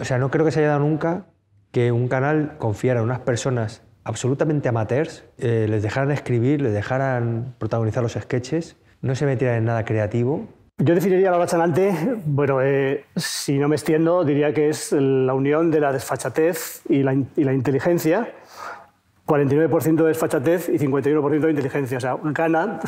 o sea, no creo que se haya dado nunca que un canal confiara en unas personas absolutamente amateurs, eh, les dejaran escribir, les dejaran protagonizar los sketches, no se metieran en nada creativo. Yo definiría la bachanante, bueno, eh, si no me extiendo, diría que es la unión de la desfachatez y la, y la inteligencia. 49% de desfachatez y 51% de inteligencia. O sea, gana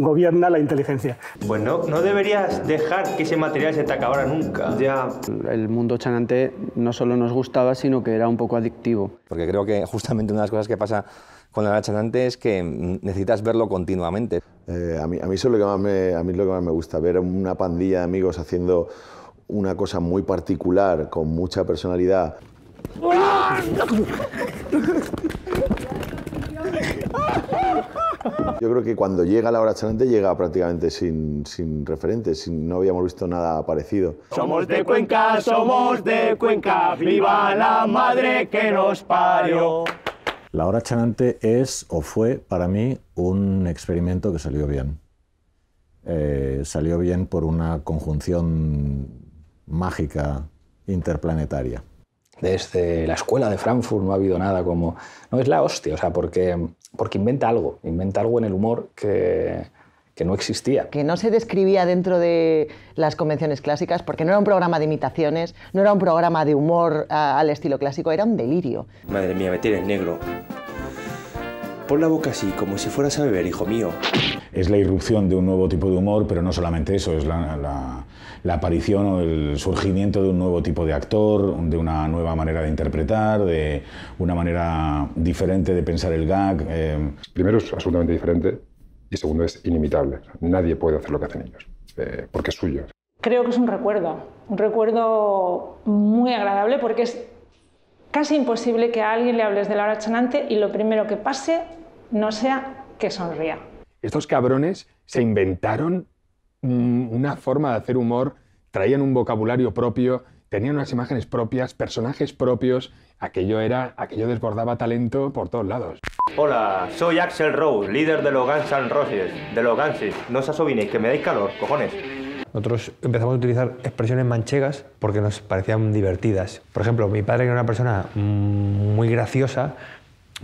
gobierna la inteligencia. Pues no, deberías dejar que ese material se te acabara nunca. Ya. El mundo chanante no solo nos gustaba, sino que era un poco adictivo. Porque creo que justamente una de las cosas que pasa con la chanante es que necesitas verlo continuamente. Eh, a, mí, a, mí eso lo que más me, a mí lo que más me gusta, ver una pandilla de amigos haciendo una cosa muy particular, con mucha personalidad. Yo creo que cuando llega la hora Chalante llega prácticamente sin, referentes, sin, no habíamos visto nada parecido. Somos de Cuenca, somos de Cuenca, viva la madre que nos parió. La hora Chalante es o fue para mí un experimento que salió bien. Eh, salió bien por una conjunción mágica interplanetaria desde la escuela de Frankfurt no ha habido nada como... No, es la hostia, o sea, porque, porque inventa algo, inventa algo en el humor que, que no existía. Que no se describía dentro de las convenciones clásicas, porque no era un programa de imitaciones, no era un programa de humor al estilo clásico, era un delirio. Madre mía, me tienes negro. Pon la boca así, como si fueras a beber, hijo mío. Es la irrupción de un nuevo tipo de humor, pero no solamente eso, es la, aparición o el surgimiento de un nuevo tipo de actor, de una nueva manera de interpretar, de una manera diferente de pensar el gag. Eh. Primero es absolutamente diferente y segundo es inimitable. Nadie puede hacer lo que hacen ellos, eh, porque es suyo. Creo que es un recuerdo, un recuerdo muy agradable porque es casi imposible que a alguien le hables de Laura hora chanante y lo primero que pase no sea que sonría. Estos cabrones se inventaron mm, una forma de hacer humor, traían un vocabulario propio, tenían unas imágenes propias, personajes propios, aquello era, aquello desbordaba talento por todos lados. Hola, soy Axel Rose, líder de los Guns N' Roses, de los Gansis. No os asobinéis, que me dais calor, cojones. Nosotros empezamos a utilizar expresiones manchegas porque nos parecían divertidas. Por ejemplo, mi padre, era una persona mm, muy graciosa,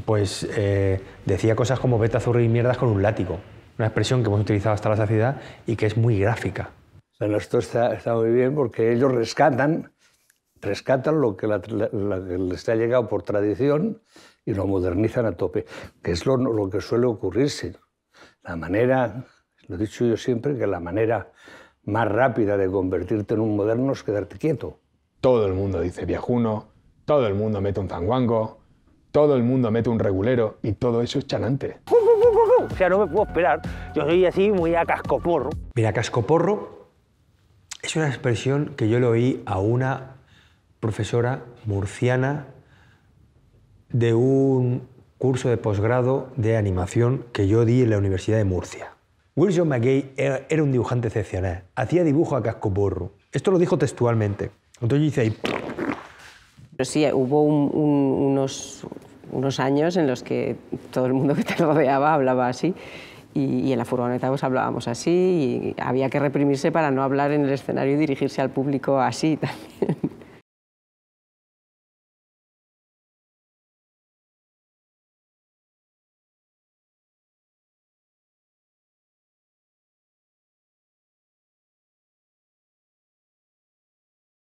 pues eh, decía cosas como beta a zurrir mierdas con un látigo, una expresión que hemos utilizado hasta la saciedad y que es muy gráfica. esto está, muy bien porque ellos rescatan, rescatan lo que, les ha llegado por tradición y lo modernizan a tope, que es lo, que suele ocurrirse. La manera, lo he dicho yo siempre, que la manera más rápida de convertirte en un moderno es quedarte quieto. Todo el mundo dice viajuno, todo el mundo mete un zanguango, todo el mundo mete un regulero y todo eso es chalante. O sea, no me puedo esperar. Yo soy así muy a cascoporro. Mira, cascoporro es una expresión que yo le oí a una profesora murciana de un curso de posgrado de animación que yo di en la Universidad de Murcia. Wilson McGay era un dibujante excepcional. Hacía dibujo a cascoporro. Esto lo dijo textualmente. Entonces yo hice ahí sí, hubo unos, años en los que todo el mundo que te rodeaba hablaba así y, en la furgoneta pues, hablábamos así y había que reprimirse para no hablar en el escenario y dirigirse al público así también.